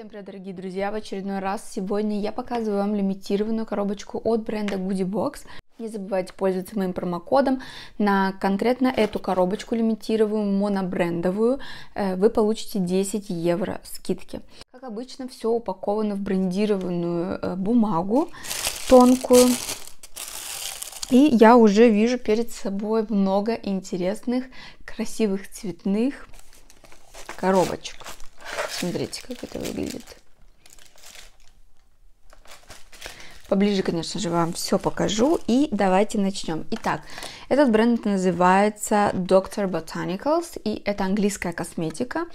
Всем привет, дорогие друзья! В очередной раз сегодня я показываю вам лимитированную коробочку от бренда Goodie Box. Не забывайте пользоваться моим промокодом. На конкретно эту коробочку лимитированную, монобрендовую, э, вы получите 10 евро скидки. Как обычно, все упаковано в брендированную э, бумагу тонкую. И я уже вижу перед собой много интересных, красивых цветных коробочек. Смотрите, как это выглядит. Поближе, конечно же, вам все покажу. И давайте начнем. Итак, этот бренд называется Dr. Botanicals, и это английская косметика.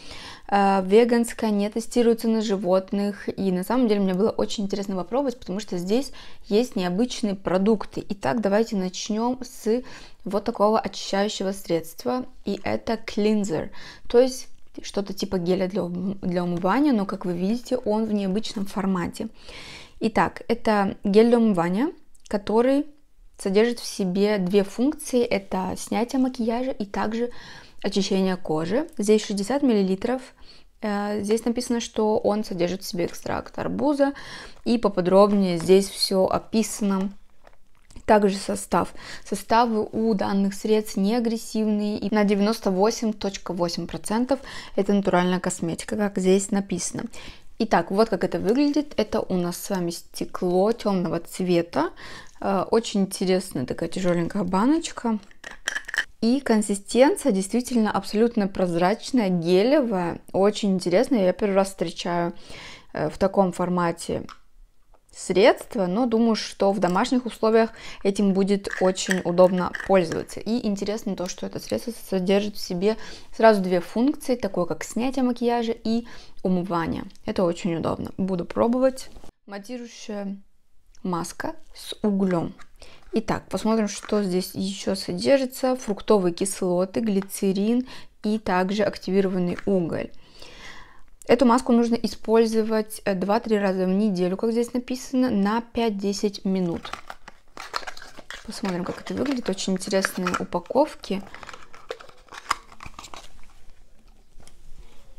Э, веганская, не тестируется на животных. И на самом деле мне было очень интересно попробовать, потому что здесь есть необычные продукты. Итак, давайте начнем с вот такого очищающего средства. И это клинзер. То есть что-то типа геля для, для умывания, но, как вы видите, он в необычном формате. Итак, это гель для умывания, который содержит в себе две функции. Это снятие макияжа и также очищение кожи. Здесь 60 мл. Э, здесь написано, что он содержит в себе экстракт арбуза. И поподробнее здесь все описано также состав. Составы у данных средств не агрессивные и на 98.8% это натуральная косметика, как здесь написано. Итак, вот как это выглядит. Это у нас с вами стекло темного цвета. Э, очень интересная такая тяжеленькая баночка. И консистенция действительно абсолютно прозрачная, гелевая. Очень интересная. Я первый раз встречаю э, в таком формате средства, но думаю, что в домашних условиях этим будет очень удобно пользоваться. И интересно то, что это средство содержит в себе сразу две функции, такое как снятие макияжа и умывание. Это очень удобно. Буду пробовать. Матирующая маска с углем. Итак, посмотрим, что здесь еще содержится. Фруктовые кислоты, глицерин и также активированный уголь. Эту маску нужно использовать 2-3 э, раза в неделю, как здесь написано, на 5-10 минут. Посмотрим, как это выглядит. Очень интересные упаковки.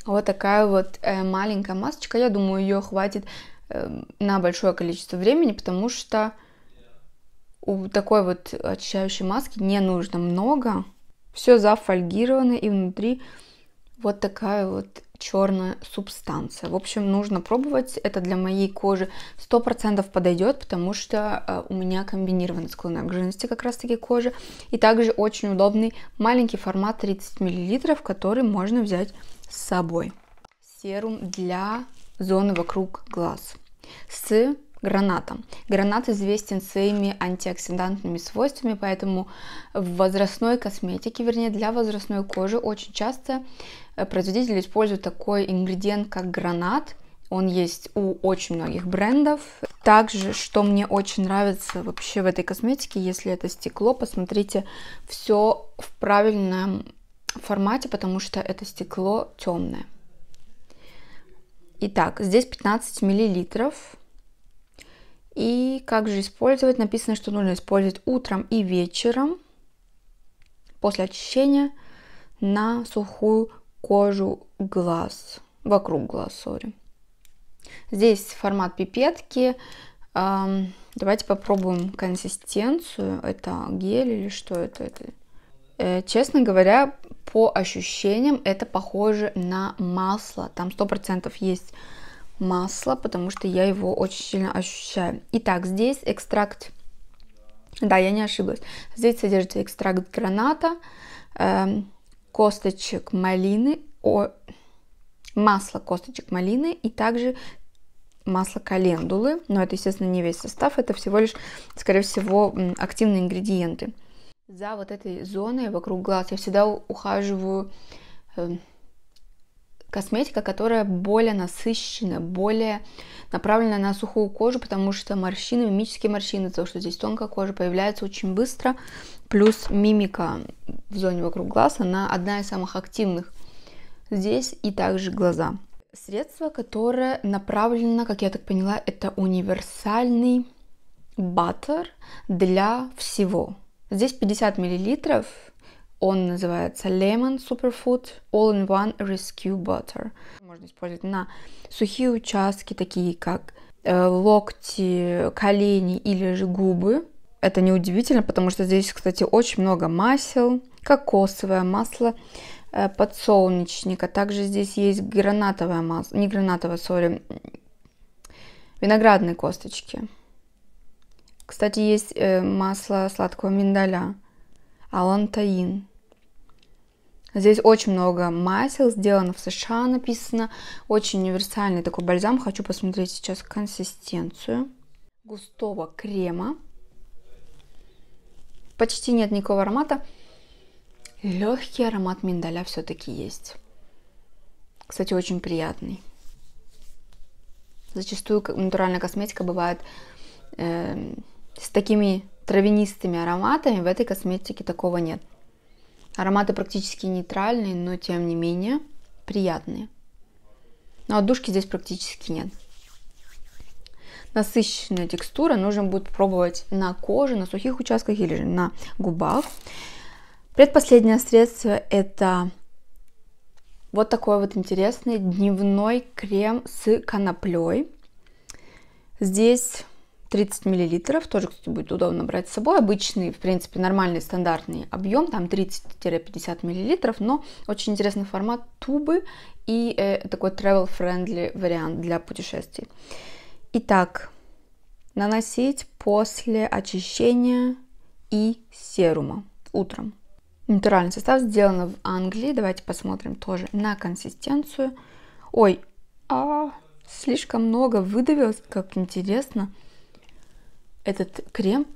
Вот такая вот э, маленькая масочка. Я думаю, ее хватит эм, на большое количество времени, потому что у такой вот очищающей маски не нужно много. Все зафольгировано и внутри вот такая вот черная субстанция. В общем, нужно пробовать. Это для моей кожи 100% подойдет, потому что э, у меня комбинированная склонная к жирности как раз-таки кожи. И также очень удобный маленький формат 30 мл, который можно взять с собой. Серум для зоны вокруг глаз с Гранатом. Гранат известен своими антиоксидантными свойствами, поэтому в возрастной косметике, вернее для возрастной кожи, очень часто э, производители используют такой ингредиент, как гранат – он есть у очень многих брендов. Также, что мне очень нравится вообще в этой косметике, если это стекло, посмотрите, все в правильном формате, потому что это стекло темное. Итак, здесь 15 миллилитров. И как же использовать? Написано, что нужно использовать утром и вечером после очищения на сухую кожу глаз, вокруг глаз, сори. Здесь формат пипетки. Эм, давайте попробуем консистенцию. Это гель или что это? это? Э, честно говоря, по ощущениям это похоже на масло. Там 100% есть масло, потому что я его очень сильно ощущаю. Итак, здесь экстракт, да, я не ошиблась, здесь содержится экстракт граната, э, косточек малины, о, масло косточек малины и также масло календулы, но это, естественно, не весь состав, это всего лишь, скорее всего, активные ингредиенты. За вот этой зоной вокруг глаз я всегда ухаживаю эм, косметика, которая более насыщенная, более направленная на сухую кожу, потому что морщины, мимические морщины, то, что здесь тонкая кожа, появляется очень быстро, плюс мимика в зоне вокруг глаз, она одна из самых активных здесь, и также глаза. Средство, которое направлено, как я так поняла, это универсальный баттер для всего. Здесь 50 миллилитров, он называется Lemon Superfood All-in-One Rescue Butter. Можно использовать на сухие участки, такие как э, локти, колени или же губы. Это неудивительно, потому что здесь, кстати, очень много масел. Кокосовое масло э, подсолнечника. Также здесь есть гранатовое масло, не гранатовое, сори, виноградные косточки. Кстати, есть э, масло сладкого миндаля алантаин. Здесь очень много масел сделано в США, написано. Очень универсальный такой бальзам. Хочу посмотреть сейчас консистенцию густого крема. Почти нет никакого аромата. Легкий аромат миндаля все-таки есть. Кстати, очень приятный. Зачастую натуральная косметика бывает э, с такими травянистыми ароматами. В этой косметике такого нет. Ароматы практически нейтральные, но тем не менее приятные. Но отдушки здесь практически нет. Насыщенная текстура нужно будет пробовать на коже, на сухих участках или же на губах. Предпоследнее средство это вот такой вот интересный дневной крем с коноплей. Здесь 30 мл, тоже, кстати, будет удобно брать с собой. Обычный, в принципе, нормальный стандартный объем, там 30-50 мл, но очень интересный формат тубы и э, такой travel-friendly вариант для путешествий. Итак, наносить после очищения и серума утром. Натуральный состав сделан в Англии. Давайте посмотрим тоже на консистенцию. Ой, а, слишком много выдавилось, как интересно. Этот крем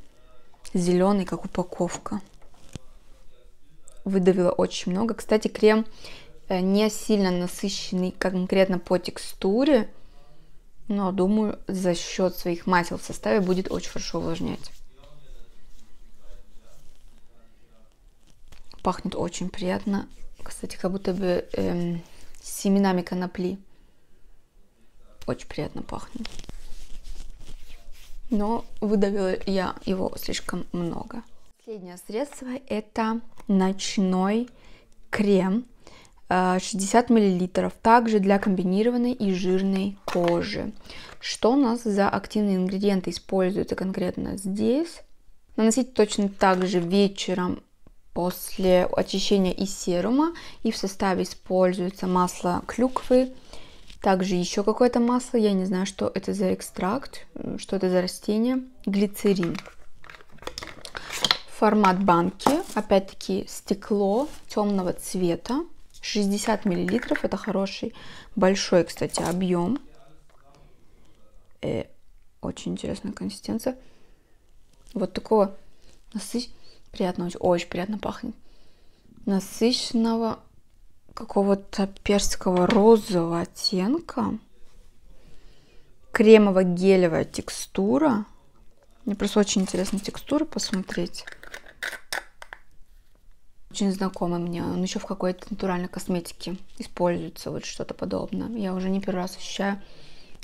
зеленый, как упаковка. Выдавила очень много. Кстати, крем э, не сильно насыщенный конкретно по текстуре, но думаю, за счет своих масел в составе будет очень хорошо увлажнять. Пахнет очень приятно. Кстати, как будто бы эм, семенами конопли. Очень приятно пахнет но выдавила я его слишком много. Последнее средство это ночной крем 60 э, мл, также для комбинированной и жирной кожи. Что у нас за активные ингредиенты используются конкретно здесь? Наносить точно так же вечером после очищения и серума. И в составе используется масло клюквы, также еще какое-то масло, я не знаю, что это за экстракт, что это за растение, глицерин. Формат банки, опять-таки стекло темного цвета, 60 миллилитров, это хороший, большой, кстати, объем. Э, очень интересная консистенция. Вот такого насыщенного, приятно, очень приятно пахнет. Насыщенного какого-то персикового розового оттенка. Кремово-гелевая текстура. Мне просто очень интересно текстуру посмотреть. Очень знакомый мне. Он еще в какой-то натуральной косметике используется. Вот что-то подобное. Я уже не первый раз ощущаю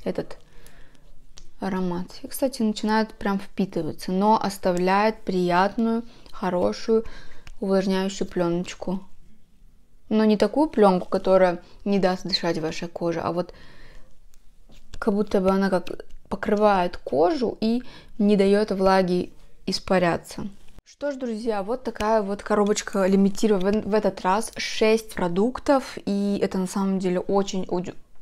этот аромат. И, кстати, начинает прям впитываться, но оставляет приятную, хорошую, увлажняющую пленочку но не такую пленку, которая не даст дышать вашей коже, а вот как будто бы она как покрывает кожу и не дает влаги испаряться. Что ж, друзья, вот такая вот коробочка лимитирована в этот раз 6 продуктов, и это на самом деле очень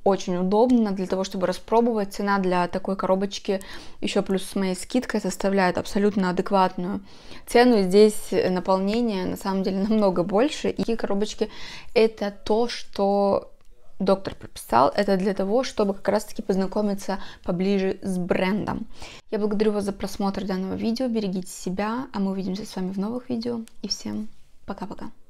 очень удобно для того, чтобы распробовать. Цена для такой коробочки еще плюс с моей скидкой составляет абсолютно адекватную цену. Здесь наполнение на самом деле намного больше. И коробочки это то, что доктор прописал, это для того, чтобы как раз-таки познакомиться поближе с брендом. Я благодарю вас за просмотр данного видео, берегите себя, а мы увидимся с вами в новых видео, и всем пока-пока.